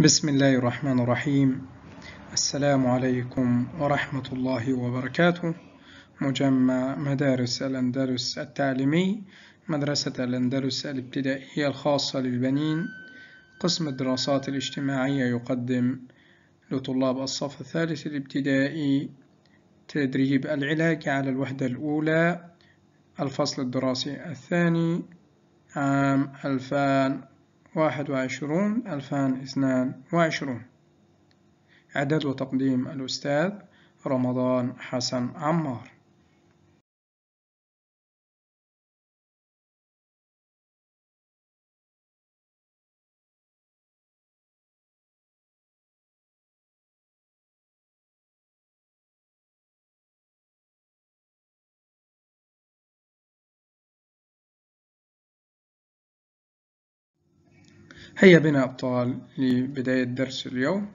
بسم الله الرحمن الرحيم السلام عليكم ورحمة الله وبركاته مجمع مدارس الأندلس التعليمي مدرسة الأندلس الابتدائية الخاصة للبنين قسم الدراسات الاجتماعية يقدم لطلاب الصف الثالث الابتدائي تدريب العلاج على الوحدة الأولى الفصل الدراسي الثاني عام 2000 واحد وعشرون ألفان اثنان وعشرون إعداد وتقديم الأستاذ رمضان حسن عمار هيا بنا أبطال لبداية درس اليوم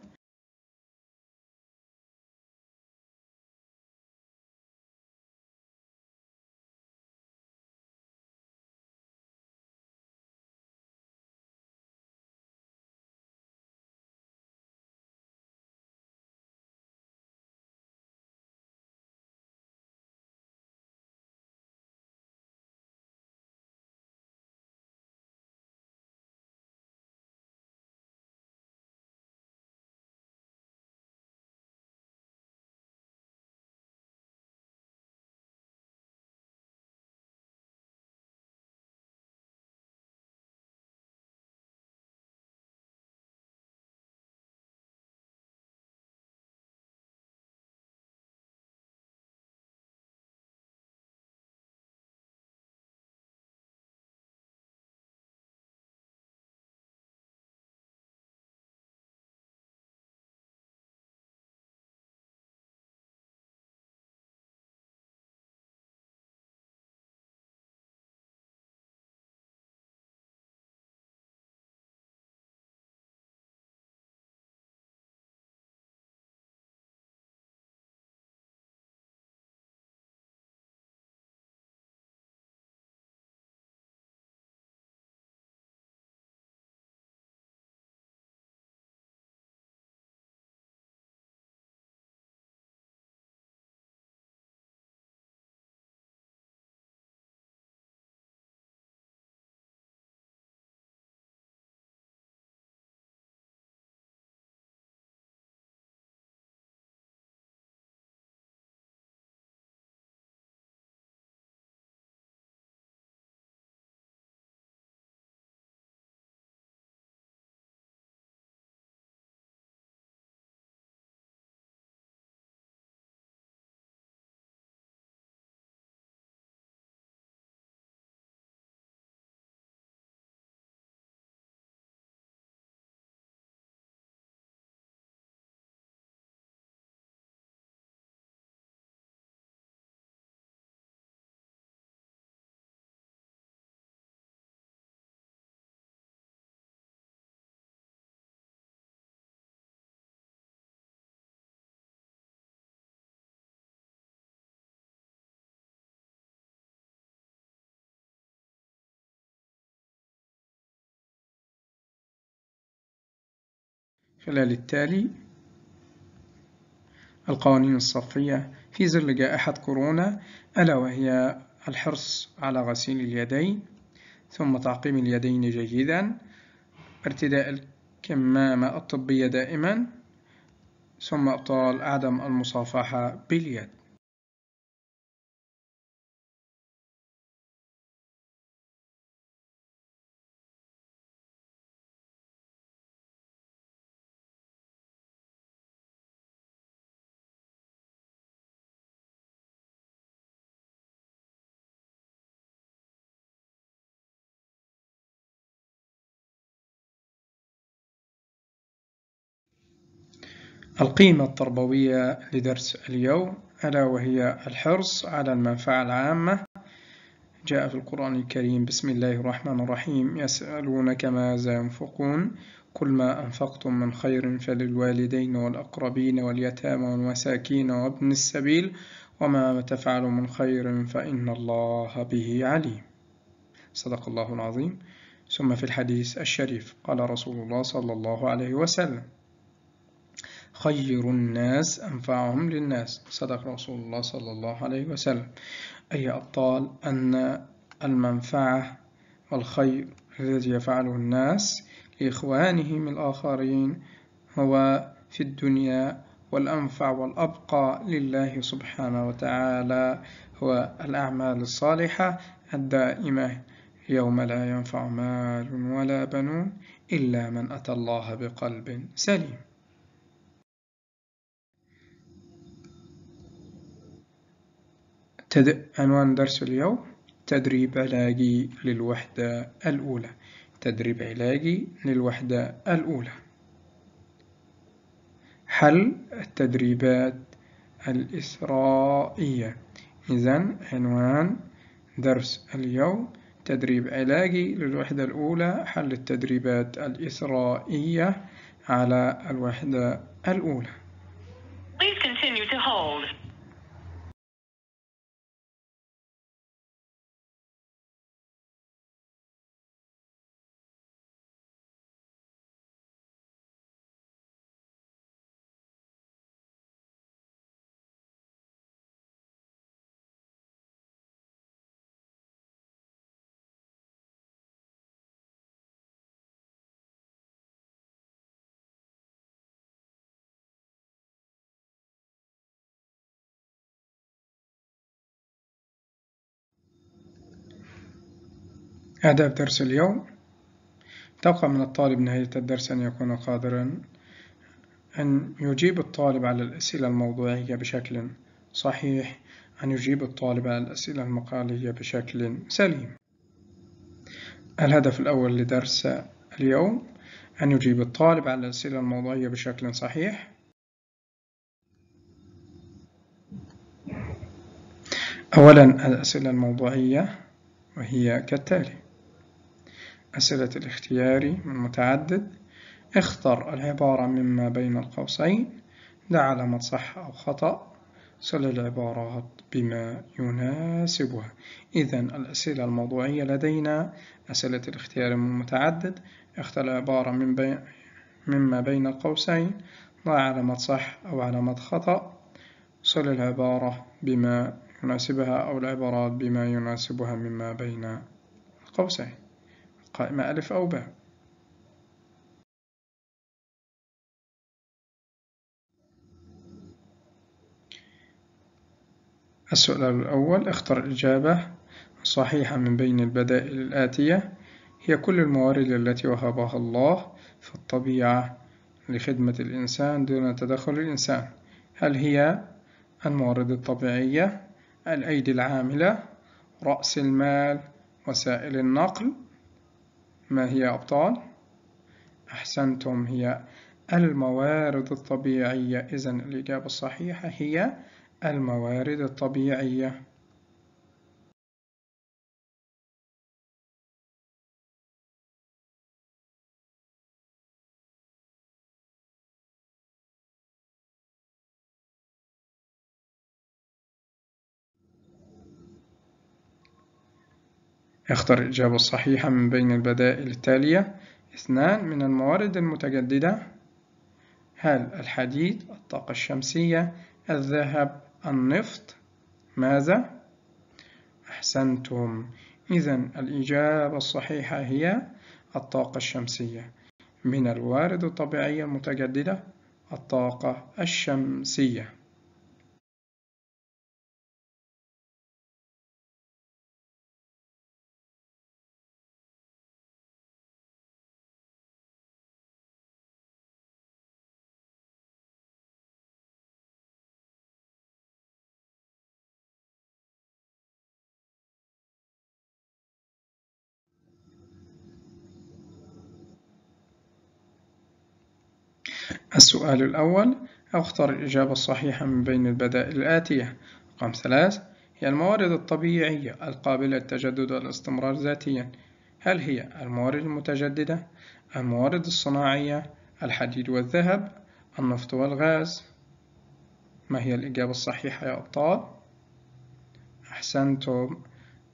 خلال التالي القوانين الصفية في ظل جائحة كورونا ألا وهي الحرص على غسيل اليدين ثم تعقيم اليدين جيدا ارتداء الكمامة الطبية دائما ثم إبطال عدم المصافحة باليد القيمة التربوية لدرس اليوم ألا وهي الحرص على المنفعة العامة جاء في القرآن الكريم بسم الله الرحمن الرحيم يسألونك ماذا ينفقون كل ما أنفقتم من خير فللوالدين والأقربين واليتامى والمساكين وابن السبيل وما تفعلوا من خير فإن الله به عليم صدق الله العظيم ثم في الحديث الشريف قال رسول الله صلى الله عليه وسلم خير الناس أنفعهم للناس صدق رسول الله صلى الله عليه وسلم أي أبطال أن المنفعة والخير الذي يفعله الناس لإخوانهم الآخرين هو في الدنيا والأنفع والأبقى لله سبحانه وتعالى هو الأعمال الصالحة الدائمة يوم لا ينفع مال ولا بنون إلا من أتى الله بقلب سليم تد... عنوان درس اليوم تدريب علاجي للوحدة الأولى تدريب علاجي للوحدة الأولى حل التدريبات الإسرائية إذن عنوان درس اليوم تدريب علاجي للوحدة الأولى حل التدريبات الإسرائية على الوحدة الأولى أهداف درس اليوم توقع من الطالب نهاية الدرس أن يكون قادرا أن يجيب الطالب على الأسئلة الموضوعية بشكل صحيح أن يجيب الطالب على الأسئلة المقالية بشكل سليم الهدف الأول لدرس اليوم أن يجيب الطالب على الأسئلة الموضوعية بشكل صحيح أولا الأسئلة الموضوعية وهي كالتالي أسئلة الاختياري من متعدد اختر العبارة مما بين القوسين دع علامة صح أو خطأ سل العبارات بما يناسبها إذا الأسئلة الموضوعية لدينا أسئلة الاختيار من متعدد اختر العبارة من بين مما بين القوسين ضع علامة صح أو علامة خطأ سل العبارة بما يناسبها أو العبارات بما يناسبها مما بين القوسين قائمة ألف أو باء السؤال الأول اختر الإجابة صحيحة من بين البدائل الآتية هي كل الموارد التي وهبها الله في الطبيعة لخدمة الإنسان دون تدخل الإنسان هل هي الموارد الطبيعية الأيدي العاملة رأس المال وسائل النقل ما هي أبطال؟ أحسنتم هي الموارد الطبيعية إذن الإجابة الصحيحة هي الموارد الطبيعية اختر الإجابة الصحيحة من بين البدائل التالية اثنان من الموارد المتجددة هل الحديد الطاقة الشمسية الذهب النفط ماذا أحسنتم إذا الإجابة الصحيحة هي الطاقة الشمسية من الوارد الطبيعية المتجددة الطاقة الشمسية السؤال الأول اختر الإجابة الصحيحة من بين البدائل الآتية رقم ثلاث هي الموارد الطبيعية القابلة للتجدد والاستمرار ذاتيا هل هي الموارد المتجددة الموارد الصناعية الحديد والذهب النفط والغاز ما هي الإجابة الصحيحة يا أبطال؟ أحسنتم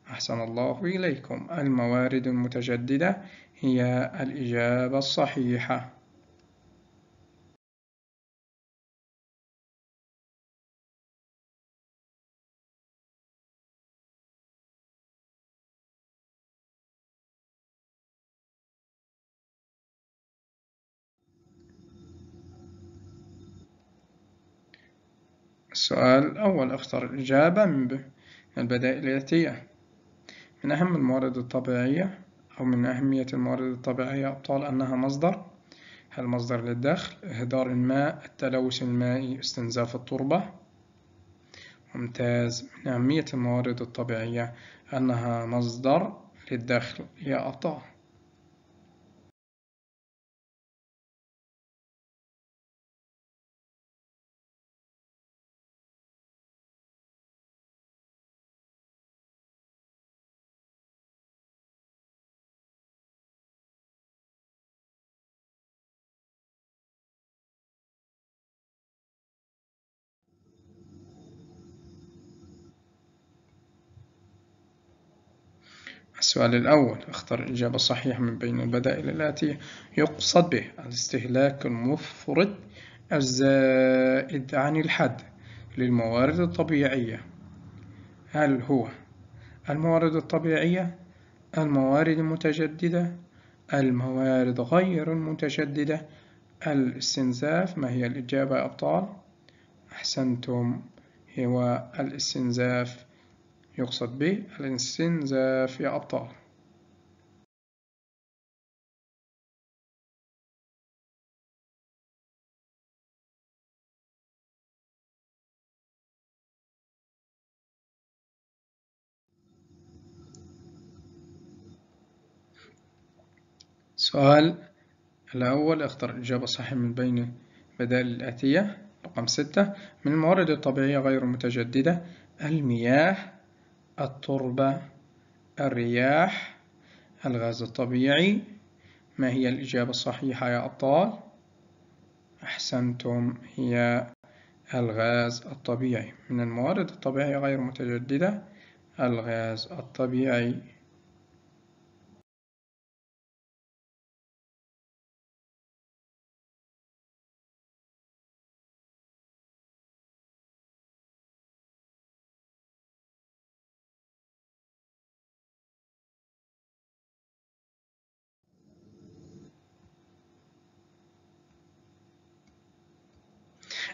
أحسن الله إليكم الموارد المتجددة هي الإجابة الصحيحة السؤال الأول اختر الإجابة من البدائل الآتية من أهم الموارد الطبيعية أو من أهمية الموارد الطبيعية أبطال أنها مصدر هل مصدر للدخل إهدار الماء التلوث المائي استنزاف التربة ممتاز من أهمية الموارد الطبيعية أنها مصدر للدخل يا أبطال السؤال الأول اختر الإجابة الصحيحة من بين البدائل الآتية يقصد به الاستهلاك المفرط الزائد عن الحد للموارد الطبيعية هل هو الموارد الطبيعية الموارد المتجددة الموارد غير المتجددة الاستنزاف ما هي الإجابة يا أبطال أحسنتم هو الاستنزاف يقصد به الاستنزاف يا أبطال سؤال الأول اختر الإجابة الصحيحة من بين بدائل الآتية رقم ستة من الموارد الطبيعية غير المتجددة المياه التربة الرياح الغاز الطبيعي ما هي الإجابة الصحيحة يا أبطال؟ أحسنتم هي الغاز الطبيعي من الموارد الطبيعية غير متجددة الغاز الطبيعي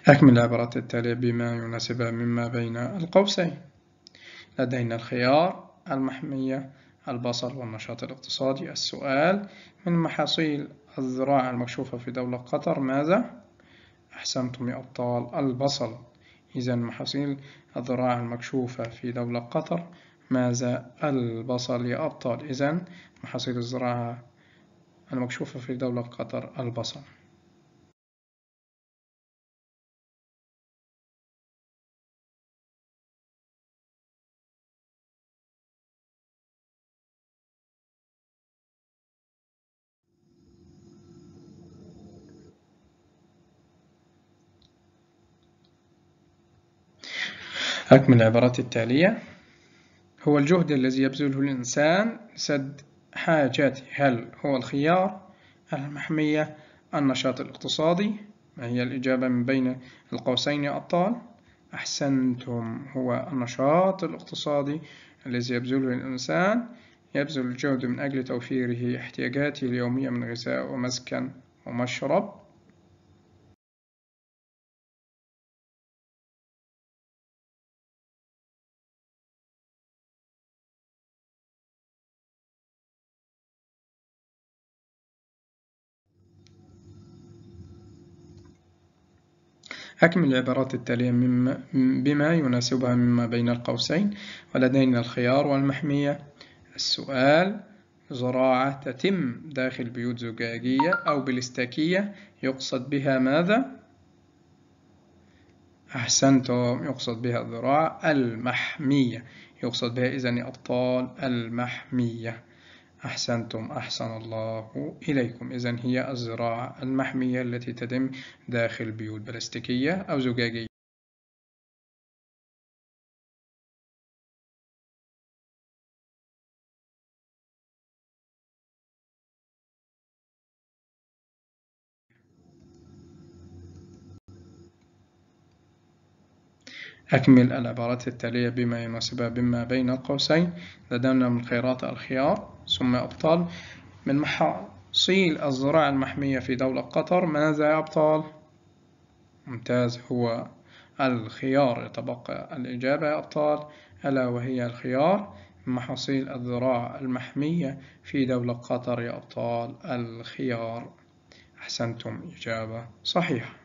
أكمل العبارات التالية بما يناسبها مما بين القوسين لدينا الخيار المحمية البصل والنشاط الاقتصادي السؤال من محاصيل الزراعة المكشوفة في دولة قطر ماذا؟ أحسنتم يا أبطال البصل إذا محاصيل الزراعة المكشوفة في دولة قطر ماذا البصل يا أبطال إذا محاصيل الزراعة المكشوفة في دولة قطر البصل هناك من العبارات التالية هو الجهد الذي يبذله الإنسان لسد حاجاته هل هو الخيار المحمية النشاط الاقتصادي ما هي الإجابة من بين القوسين يا أبطال أحسنتم هو النشاط الاقتصادي الذي يبذله الإنسان يبذل الجهد من أجل توفيره احتياجاته اليومية من غذاء ومسكن ومشرب أكمل العبارات التالية مما بما يناسبها مما بين القوسين ولدينا الخيار والمحمية السؤال زراعة تتم داخل بيوت زجاجية أو بالاستاكية يقصد بها ماذا؟ أحسنتم يقصد بها الزراعة المحمية يقصد بها إذن أبطال المحمية أحسنتم أحسن الله إليكم إذا هي الزراعة المحمية التي تتم داخل بيوت بلاستيكية أو زجاجية أكمل العبارات التالية بما يناسبها بما بين القوسين لدينا من خيارات الخيار ثم أبطال من محاصيل الزراعة المحمية في دولة قطر ماذا يا أبطال؟ ممتاز هو الخيار يتبقى الإجابة يا أبطال ألا وهي الخيار محاصيل الزراعة المحمية في دولة قطر يا أبطال الخيار أحسنتم إجابة صحيحة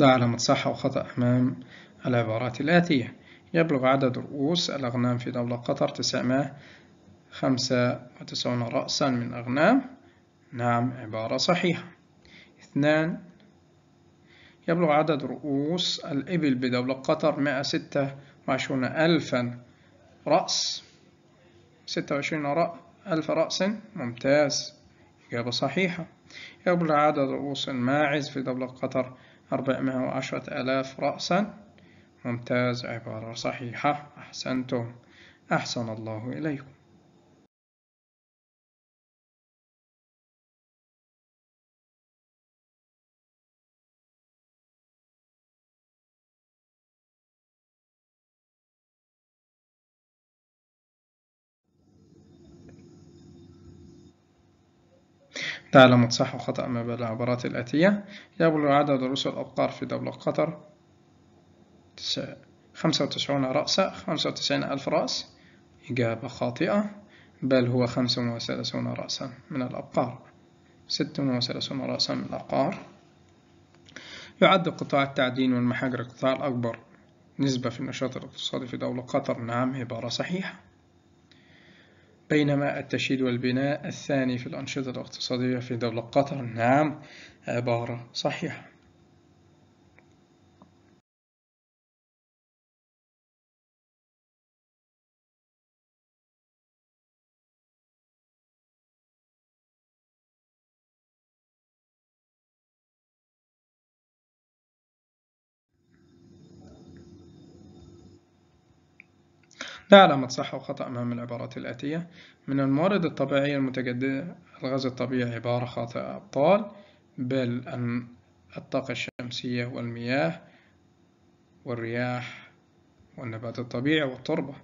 ضع علامة صح أو خطأ أمام العبارات الآتية يبلغ عدد رؤوس الأغنام في دولة قطر 995 رأسا من أغنام نعم عبارة صحيحة اثنان يبلغ عدد رؤوس الإبل بدولة قطر 126 ألفا رأس 26 رأ... ألف رأس ممتاز إجابة صحيحة يبلغ عدد رؤوس الماعز في دولة قطر أربعمائة وعشرة آلاف رأسا ممتاز عبارة صحيحة أحسنتم أحسن الله إليكم تعلم صح وخطأ ما بين العبارات الآتية يبلغ عدد رؤوس الأبقار في دولة قطر خمسة وتسعون رأسا خمسة وتسعين ألف رأس إجابة خاطئة بل هو خمسة وثلاثون رأسا من الأبقار ستة وثلاثون رأسا من الأبقار يعد قطاع التعدين والمحاجر القطاع الأكبر نسبة في النشاط الاقتصادي في دولة قطر نعم عبارة صحيحة بينما التشييد والبناء الثاني في الأنشطة الاقتصادية في دولة قطر نعم عبارة صحيحة لا علامة صح وخطأ أمام العبارات الآتية من الموارد الطبيعية المتجددة الغاز الطبيعي عبارة خاطئة أبطال بل أن الطاقة الشمسية والمياه والرياح والنبات الطبيعي والتربة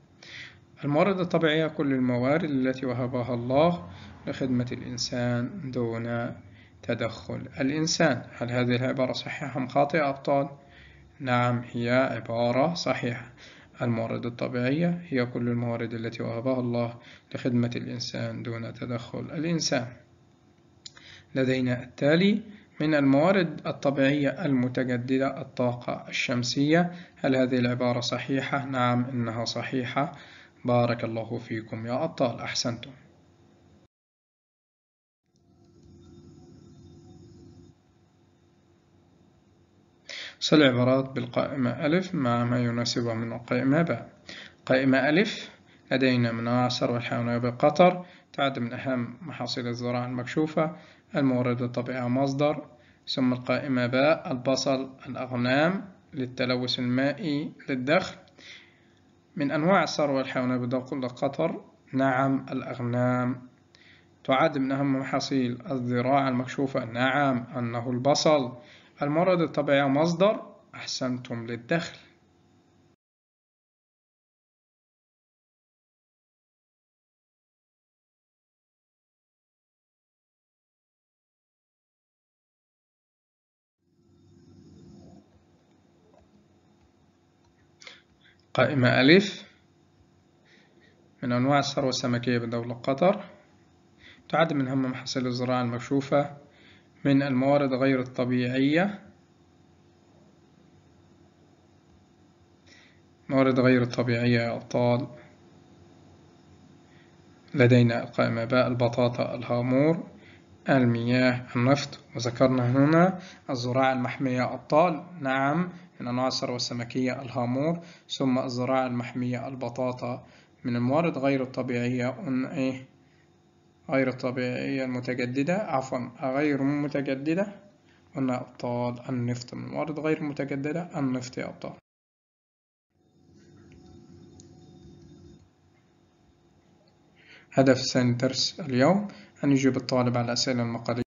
الموارد الطبيعية كل الموارد التي وهبها الله لخدمة الإنسان دون تدخل الإنسان هل هذه العبارة صحيحة أم خاطئة أبطال؟ نعم هي عبارة صحيحة الموارد الطبيعية هي كل الموارد التي وهبها الله لخدمة الإنسان دون تدخل الإنسان لدينا التالي من الموارد الطبيعية المتجددة الطاقة الشمسية هل هذه العبارة صحيحة؟ نعم إنها صحيحة بارك الله فيكم يا أبطال أحسنتم صل العبارات بالقائمة ألف مع ما يناسبها من القائمة باء قائمة ألف لدينا مناع ثروة الحيوانية بالقطر تعد من أهم محاصيل الزراعة المكشوفة المورد الطبيعي مصدر ثم القائمة باء البصل الأغنام للتلوث المائي للدخل من أنواع الثروة الحيوانية بدقة قطر نعم الأغنام تعد من أهم محاصيل الزراعة المكشوفة نعم أنه البصل الموارد الطبيعية مصدر أحسنتم للدخل قائمة ألف من أنواع الثروة السمكية بدولة قطر تعد من أهم محاصيل الزراعة المكشوفة من الموارد غير الطبيعية موارد غير الطبيعية يا أبطال لدينا القائمة باء البطاطا الهامور المياه النفط وذكرنا هنا الزراعة المحمية أبطال نعم من أنواع الثروة السمكية الهامور ثم الزراعة المحمية البطاطا من الموارد غير الطبيعية إيه غير الطبيعية المتجددة عفوا غير متجددة قلنا أبطال النفط من الموارد غير متجددة النفط يا أبطال هدف ثاني درس اليوم أن يجيب الطالب على أسئلة المقالية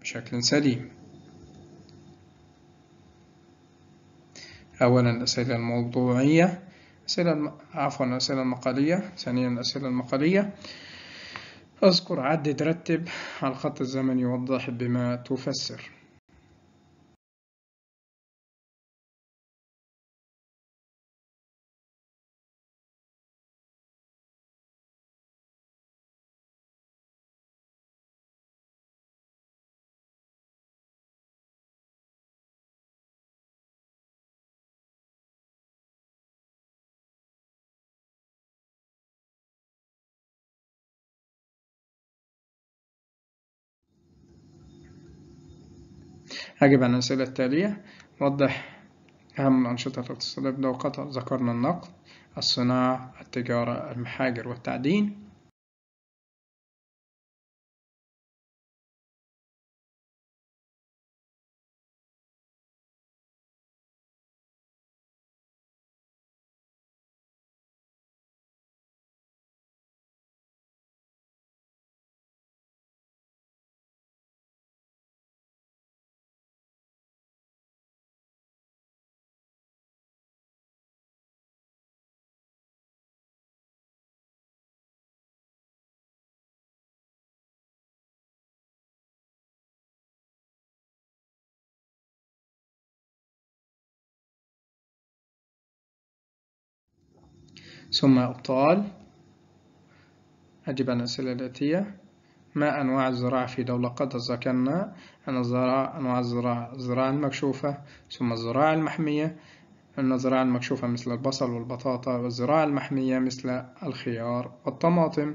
بشكل سليم أولا الأسئلة الموضوعية أسئلة عفوا الأسئلة المقالية ثانيا الأسئلة المقالية اذكر عدد رتب على الخط الزمني ووضح بما تفسر هجب عن الأسئلة التالية وضح أهم الأنشطة الاقتصادية بدقة ذكرنا النقل الصناعة التجارة المحاجر والتعدين ثم أبطال أجب عن الأسئلة الآتية ما أنواع الزراعة في دولة قد ذكرنا أن الزراعة أنواع الزراعة الزراعة المكشوفة ثم الزراعة المحمية أن الزراعة المكشوفة مثل البصل والبطاطا والزراعة المحمية مثل الخيار والطماطم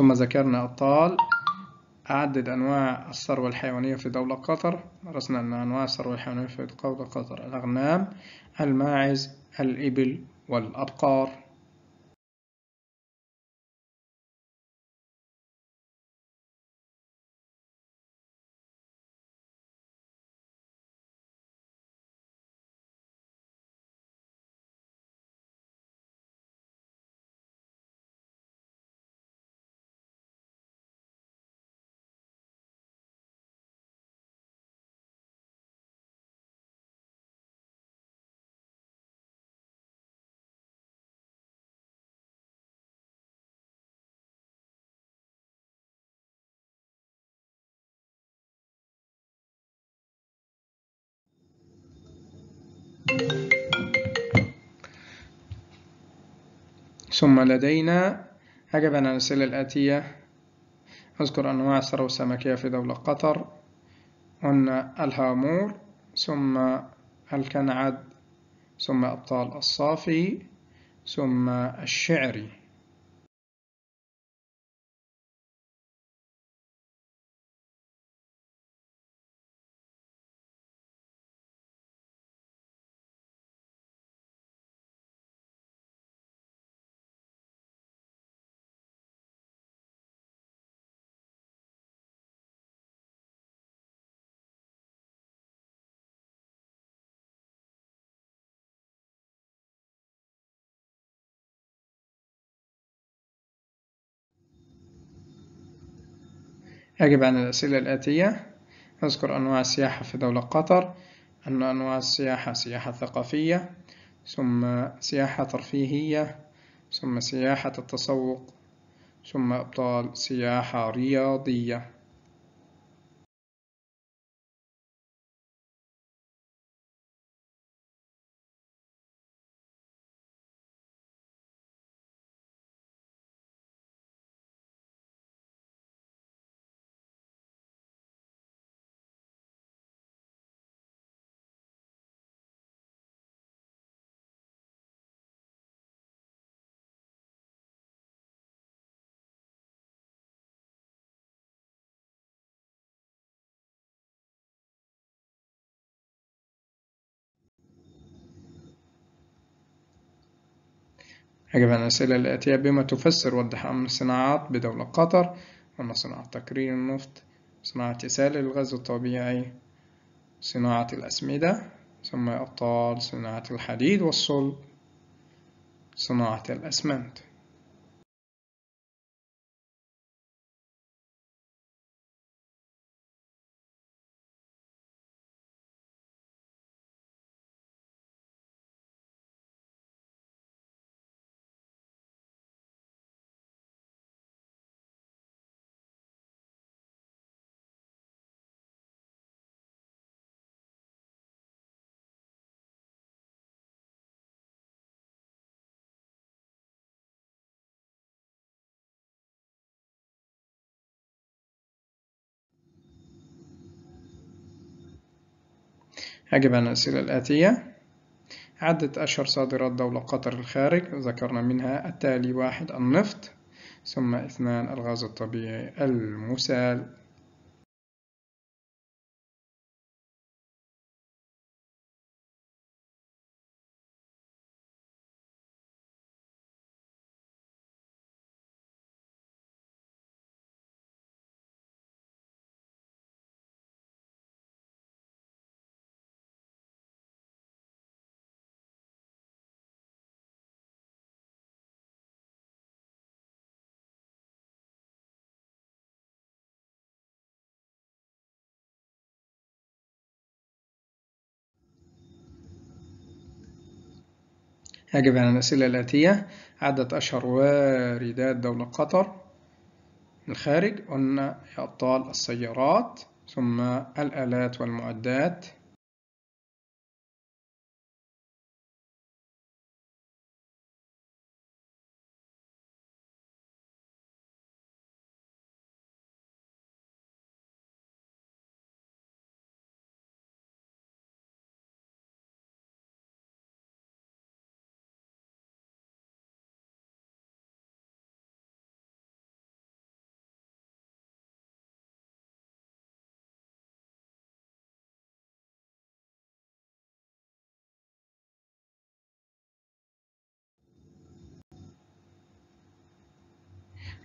ثم ذكرنا أبطال عدد أنواع الثروة الحيوانية في دولة قطر درسنا أن أنواع الثروة الحيوانية في دولة قطر الأغنام الماعز الإبل والأبقار ثم لدينا عجبا عن الأسئلة الآتية أذكر أنواع الثروة السمكية في دولة قطر هن الهامور ثم الكنعد ثم أبطال الصافي ثم الشعري أجب عن الأسئلة الآتية اذكر أنواع السياحة في دولة قطر أن أنواع السياحة سياحة ثقافية ثم سياحة ترفيهية ثم سياحة التسوق ثم أبطال سياحة رياضية يجب عن الأسئلة الآتية بما تفسر وضح أمن الصناعات بدولة قطر أما صناعة تكرير النفط صناعة إسالة الغاز الطبيعي صناعة الأسمدة ثم أبطال صناعة الحديد والصلب صناعة الأسمنت أجب عن الأسئلة الآتية عدة أشهر صادرات دولة قطر الخارج ذكرنا منها التالي واحد النفط ثم اثنان الغاز الطبيعي المسال يجب على الأسئلة الآتية عدد أشهر واردات دولة قطر من الخارج قلنا أبطال السيارات ثم الآلات والمعدات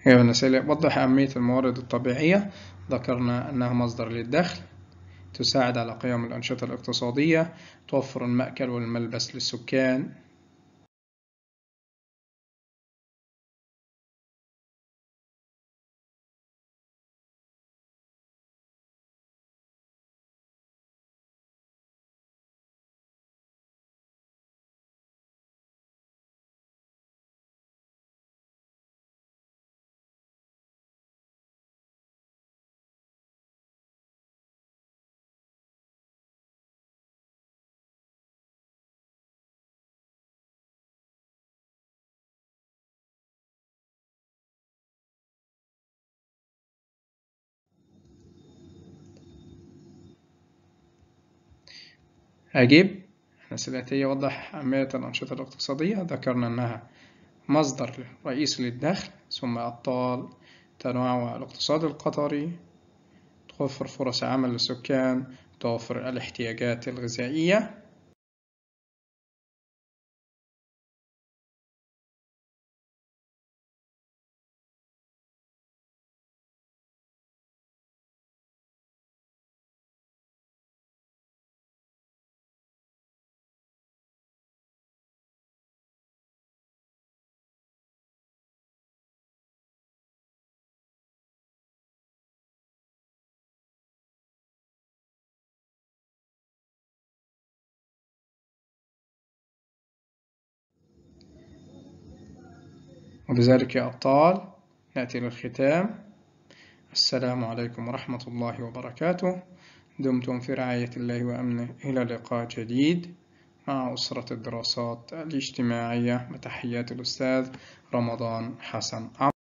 إجابة الأسئلة وضح أهمية الموارد الطبيعية ذكرنا أنها مصدر للدخل تساعد على قيام الأنشطة الاقتصادية توفر المأكل والملبس للسكان أجيب الحسابات يوضح أهمية الأنشطة الاقتصادية ذكرنا أنها مصدر رئيسي للدخل ثم أبطال تنوع الاقتصاد القطري توفر فرص عمل للسكان توفر الاحتياجات الغذائية وبذلك يا أبطال نأتي للختام السلام عليكم ورحمة الله وبركاته دمتم في رعاية الله وأمنه إلى لقاء جديد مع أسرة الدراسات الاجتماعية وتحيات الأستاذ رمضان حسن